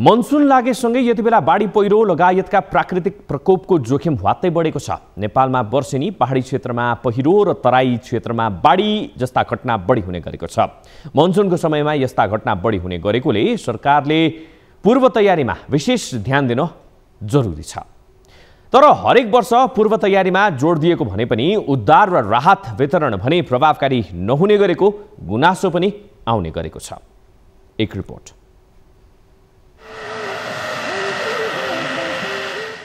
monsoon लागेसँगै यति बेला बाढी पहिरो लगायतका प्राकृतिक प्रकोपको जोखिम ह्वात्तै बढेको छ नेपालमा वर्षेनी पहाडी क्षेत्रमा पहिरो र तराई क्षेत्रमा बाढी जस्ता घटना बढी हुने गरेको छ मनसुनको समयमा यस्ता घटना बढी हुने गरेकोले सरकारले पूर्व तयारीमा विशेष ध्यान दिन जरुरी छ तर हरेक वर्ष पूर्व तयारीमा जोड दिएको भने पनि उद्धार र राहत वितरण भने प्रभावकारी नहुने गरेको गुनासो पनि आउने गरेको छ एक रिपोर्ट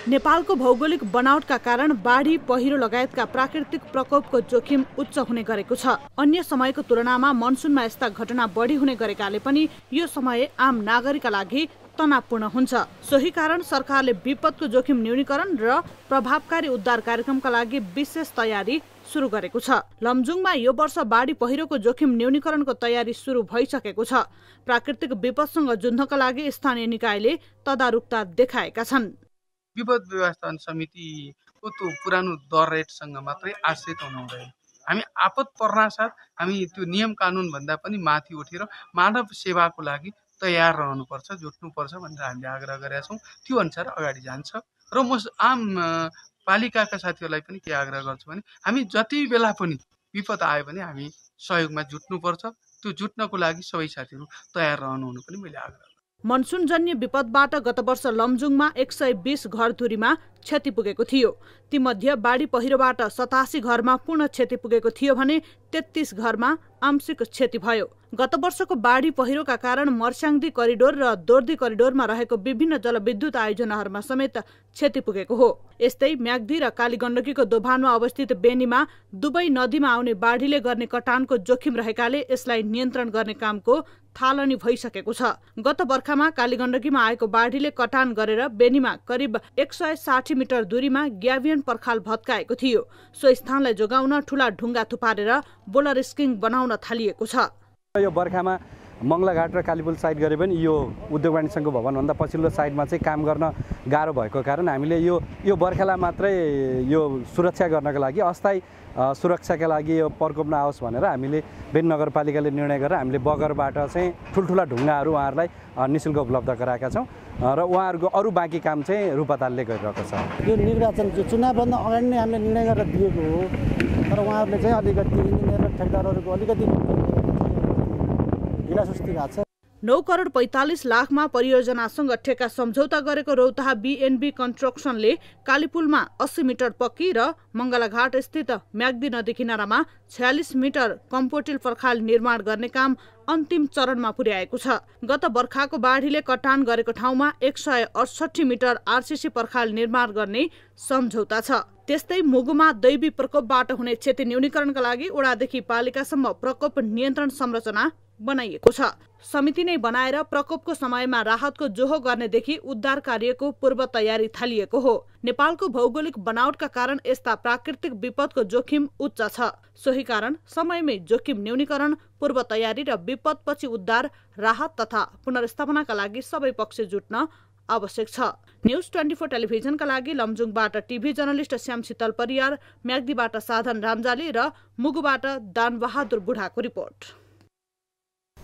नेपालको भौगोलिक बनावटका कारण बाढी पहिरो लगायतका प्राकृतिक प्रकोपको जोखिम उच्च हुने गरेको छ अन्य समयको तुलनामा मनसुनमा यस्ता घटना बढी हुने गरेकाले पनि यो समय आम नागरिकका लागि तनावपूर्ण हुन्छ सोही कारण सरकारले विपदको जोखिम न्यूनीकरण र प्रभावकारी उद्धार कार्यक्रमका लागि विशेष तयारी सुरु गरेको छ लमजुङमा यो वर्ष बाढी पहिरोको जोखिम न्यूनीकरणको तयारी सुरु भइसकेको छ प्राकृतिक विपदसँग जुझ्नका लागि स्थानीय निकायले तदारुकता देखाएका छन् विपद व्यवस्थापन समितिको त्यो पुरानो दर रेटसँग मात्रै आश्रित हुनु हुँदैन हामी आपत पर्नासाथ हामी त्यो नियम कानुनभन्दा पनि माथि उठेर मानव सेवाको लागि तयार रहनुपर्छ जुट्नुपर्छ भनेर हामीले आग्रह गरेका छौँ त्यो अनुसार अगाडि जान्छ र म आम पालिकाका साथीहरूलाई पनि के आग्रह गर्छु भने हामी जति बेला पनि विपद आयो भने हामी सहयोगमा जुट्नुपर्छ त्यो जुट्नको लागि सबै साथीहरू तयार रहनुहुनु पनि मैले आग्रह गर्छु मनसुनजन्य विपदबाट गत वर्ष लमजुङमा एक सय बिस घरधुरीमा क्षति पुगेको थियो तीमध्ये बाढी पहिरोबाट सतासी घरमा पूर्ण क्षति पुगेको थियो भने तेत्तिस घरमा आंशिक क्षति भयो गत वर्षको बाढी पहिरोका कारण मर्स्याङ्दी करिडोर र दोर्दी करिडोरमा रहेको विभिन्न जलविद्युत आयोजनाहरूमा समेत क्षति पुगेको हो यस्तै म्याग्दी र कालीगण्डकीको दोभानमा अवस्थित बेनीमा दुवै नदीमा आउने बाढीले गर्ने कटानको जोखिम रहेकाले यसलाई नियन्त्रण गर्ने कामको थालनी भइसकेको छ गत बर्खामा कालीगण्डकीमा आएको बाढीले कटान गरेर बेनीमा करिब एक सय साठी मिटर दूरीमा ग्याभियन पर्खाल भत्काएको थियो सो स्थानलाई जोगाउन ठुला ढुङ्गा थुपारेर बोलर स्किङ बनाउन थालिएको छ यो बर्खामा मङ्गलाघाट र कालीपुल साइड गरे पनि यो उद्योग वाणिज्य सङ्घको भवनभन्दा पछिल्लो साइडमा चाहिँ काम गर्न गाह्रो भएको कारण हामीले यो यो बर्खालाई मात्रै यो सुरक्षा गर्नको लागि अस्थायी सुरक्षाका लागि यो प्रकोप नआओस् भनेर हामीले बेन नगरपालिकाले निर्णय गरेर हामीले बगरबाट चाहिँ ठुल्ठुला ढुङ्गाहरू उहाँहरूलाई निशुल्क उपलब्ध गराएका छौँ र उहाँहरूको अरू बाँकी काम चाहिँ रूपातालले गरिरहेको छ यो निर्वाचन चुनावभन्दा अगाडि नै हामीले निर्णय गरेर दिएको हो तर उहाँहरूले चाहिँ अलिकति इन्जिनियर ठेकदारहरूको अलिकति नौ करोड पैँतालिस लाखमा परियोजनासँग ठेका सम्झौता गरेको रौतहा बिएनबी कन्स्ट्रक्सनले कालीपुलमा अस्सी मिटर पक्की र मङ्गलाघाट स्थित म्याग्दी नदी किनारामा छ्यालिस मिटर कम्पोटिल पर्खाल निर्माण गर्ने काम अन्तिम चरणमा पुर्याएको छ गत बर्खाको बाढीले कटान गरेको ठाउँमा एक सय अडसठी मिटर आरसिसी पर्खाल निर्माण गर्ने सम्झौता छ त्यस्तै मुगुमा दैवी प्रकोपबाट हुने क्षति न्यूनीकरणका लागि ओडादेखि पालिकासम्म प्रकोप नियन्त्रण संरचना बनाइएको छ समिति नै बनाएर प्रकोपको समयमा राहतको जोहो गर्नेदेखि उद्धार कार्यको पूर्व तयारी थालिएको हो नेपालको भौगोलिक बनावटका कारण यस्ता प्राकृतिक विपदको जोखिम उच्च छ सोही कारण समयमै जोखिम न्यूनीकरण पूर्व तयारी र विपदपछि उद्धार राहत तथा पुनर्स्थापनाका लागि सबै पक्ष जुट्न आवश्यक छ न्युज ट्वेन्टी फोर टेलिभिजनका लागि लमजुङबाट टिभी जर्नलिस्ट श्याम शीतल परियार म्याग्दीबाट साधन रामजाली र मुगुबाट दानबहादुर बुढाको रिपोर्ट